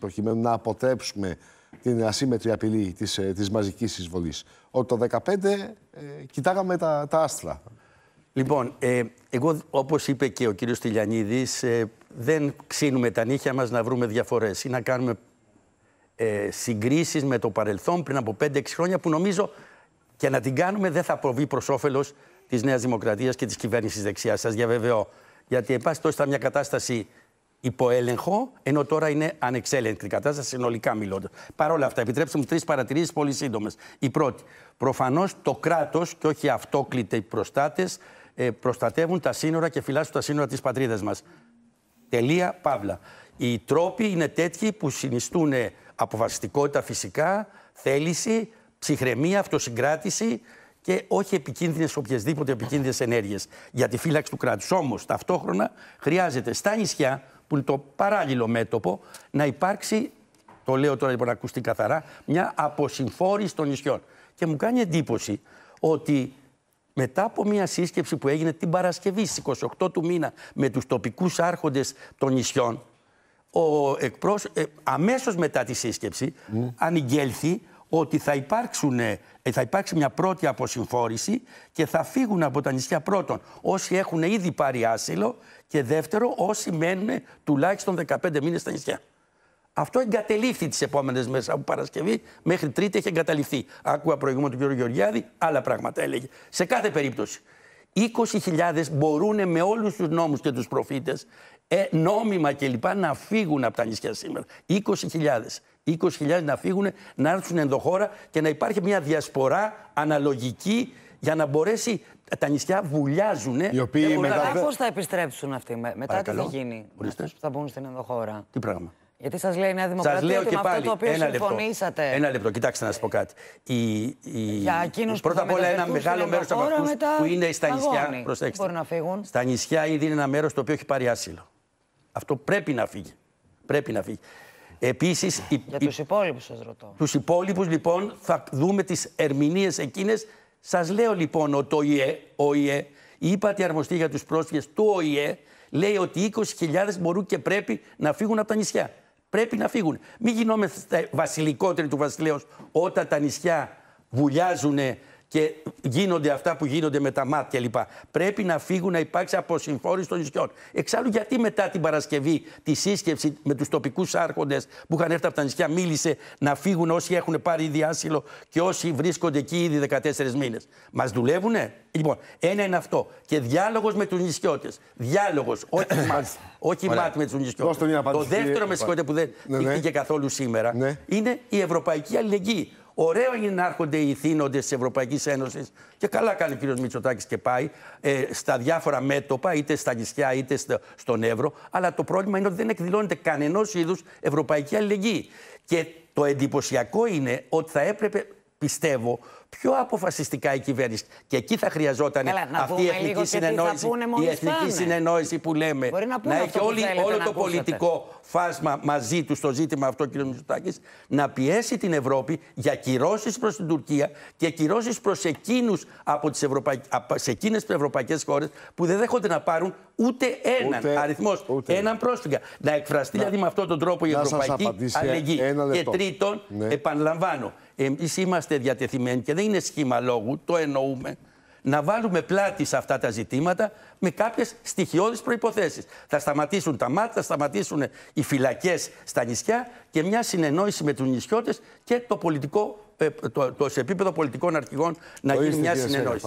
προκειμένου να αποτρέψουμε την ασύμετρη απειλή της, ε, της μαζικής εισβολής. Ότι το 2015 ε, κοιτάγαμε τα, τα άστρα. Λοιπόν, ε, εγώ όπως είπε και ο κύριος Τηλιανίδης, ε, δεν ξύνουμε τα νύχια μας να βρούμε διαφορές ή να κάνουμε ε, συγκρίσεις με το παρελθόν πριν από 5-6 χρόνια που νομίζω και να την κάνουμε δεν θα προβεί προς όφελος της Νέας Δημοκρατίας και της κυβέρνησης δεξιάς. Σας διαβεβαιώ. Γιατί επάσης τόσο μια κατάσταση υπό έλεγχο, ενώ τώρα είναι ανεξέλεγκτη η κατάσταση συνολικά μιλώντας. Παρ' όλα αυτά, επιτρέψτε μου τρεις παρατηρήσεις πολύ σύντομες. Η πρώτη. Προφανώς το κράτος και όχι αυτόκλητε οι προστάτες ε, προστατεύουν τα σύνορα και φυλάσσουν τα σύνορα της πατρίδας μας. Τελεία, παύλα. Οι τρόποι είναι τέτοιοι που συνιστούν ε, αποφασιστικότητα φυσικά, θέληση, ψυχραιμία, αυτοσυγκράτηση και όχι επικίνδυνες, οποιασδήποτε επικίνδυνες ενέργειες για τη φύλαξη του κράτους. Όμως, ταυτόχρονα χρειάζεται στα νησιά που το παράλληλο μέτωπο να υπάρξει, το λέω τώρα για λοιπόν να ακουστεί καθαρά, μια αποσυμφόρηση των νησιών. Και μου κάνει εντύπωση ότι μετά από μια σύσκεψη που έγινε την Παρασκευή στις 28 του μήνα με τους τοπικούς άρχοντες των νησιών, ο εκπρόσωπος ε, αμέσως μετά τη σύσκεψη mm ότι θα, υπάρξουν, ε, θα υπάρξει μια πρώτη αποσυμφόρηση και θα φύγουν από τα νησιά πρώτον όσοι έχουν ήδη πάρει άσυλο και δεύτερο όσοι μένουν τουλάχιστον 15 μήνες στα νησιά. Αυτό εγκατελείφθη τις επόμενες μέρες από Παρασκευή μέχρι Τρίτη έχει εγκαταλειφθεί. Άκουγα προηγούμενο του κ. Γεωργιάδη, άλλα πράγματα έλεγε. Σε κάθε περίπτωση, 20.000 μπορούν με όλους τους νόμους και τους προφήτες, ε, νόμιμα κλπ., να φύγουν από τα νησιά σήμερα. 20.000. 20.000 να φύγουν, να έρθουν ενδοχώρα και να υπάρχει μια διασπορά αναλογική για να μπορέσει. Τα νησιά βουλιάζουν. Οι οποίοι μετά... Πώς θα επιστρέψουν αυτοί, μετά τι θα γίνει, Ορίστε. θα μπουν στην ενδοχώρα. Τι πράγμα. Γιατί σας λέει η Νέα Δημοκρατία σας λέω και με αυτό το οποίο ένα συμφωνήσατε. ένα λεπτό, κοιτάξτε να σας πω κάτι. Η, η, Για πρώτα απ' όλα ένα μεγάλο μέρο από αυτού που είναι στα αγώνη. νησιά. Προσέξτε. μπορεί να φύγουν. Στα νησιά ήδη είναι ένα μέρος το οποίο έχει πάρει άσυλο. Αυτό πρέπει να φύγει. Πρέπει να φύγει. Επίσης. Για τους υπόλοιπους, σας ρωτώ. Τους υπόλοιπους, λοιπόν, θα δούμε τις ερμηνείες εκείνες. Σας λέω, λοιπόν, ότι ο ΙΕ, ο ΙΕ, η ύπατη αρμοστή για τους πρόσφυγες του ΟΗΕ, λέει ότι 20.000 μπορούν και πρέπει να φύγουν από τα νησιά. Πρέπει να φύγουν. Μην γινόμαστε βασιλικότεροι του βασιλέως όταν τα νησιά βουλιάζουν και γίνονται αυτά που γίνονται με τα μάτια κλπ. Πρέπει να φύγουν να υπάρξει αποσυμφόρηση των νησιών. Εξάλλου, γιατί μετά την Παρασκευή τη σύσκεψη με τους τοπικούς άρχοντες που είχαν έρθει από τα νησιά, μίλησε να φύγουν όσοι έχουν πάρει ήδη άσυλο και όσοι βρίσκονται εκεί ήδη 14 μήνες. Μας δουλεύουνε. Λοιπόν, ένα είναι αυτό. Και διάλογος με τους νησιώτες. Διάλογος, όχι μάτ. Όχι μάτ με τους νησιώτες. Το δεύτερο, με συγχωρείτε που δεν ναι, ναι. καθόλου σήμερα, ναι. είναι η ευρωπαϊκή αλληλεγγύη. Ωραίο είναι να έρχονται οι θύνοντε της Ευρωπαϊκής Ένωσης και καλά κάνει ο κ. Μητσοτάκης και πάει ε, στα διάφορα μέτωπα, είτε στα νησιά είτε στο, στον Εύρο. Αλλά το πρόβλημα είναι ότι δεν εκδηλώνεται κανένα είδους ευρωπαϊκή αλληλεγγύη. Και το εντυπωσιακό είναι ότι θα έπρεπε, πιστεύω, πιο αποφασιστικά η κυβέρνηση. Και εκεί θα χρειαζόταν Έλα, αυτή η εθνική, συνεννόηση, που λέμε. Να, έχει όλη, όλο το πολιτικό φάσμα μαζί του στο ζήτημα αυτό, κύριε Μητσοτάκης, να πιέσει την Ευρώπη για κυρώσεις προς την Τουρκία και κυρώσεις προς εκείνους από τις ευρωπαϊκές χώρες που δεν δέχονται να πάρουν ούτε έναν αριθμό, έναν πρόσφυγα. Να εκφραστεί δηλαδή με αυτόν τον τρόπο η ευρωπαϊκή αλληλεγγύη. Και τρίτον, ναι. επαναλαμβάνω, εμείς είμαστε διατεθειμένοι και είναι σχήμα λόγου, το εννοούμε, να βάλουμε πλάτη σε αυτά τα ζητήματα με κάποιες στοιχειώδεις προποθέσει. Θα σταματήσουν τα μάτια, θα σταματήσουν οι φυλακές στα νησιά και μια συνεννόηση με τους νησιώτες και το πολιτικό, ε, το, το, σε επίπεδο πολιτικών αρχηγών να γίνει μια συνεννόηση.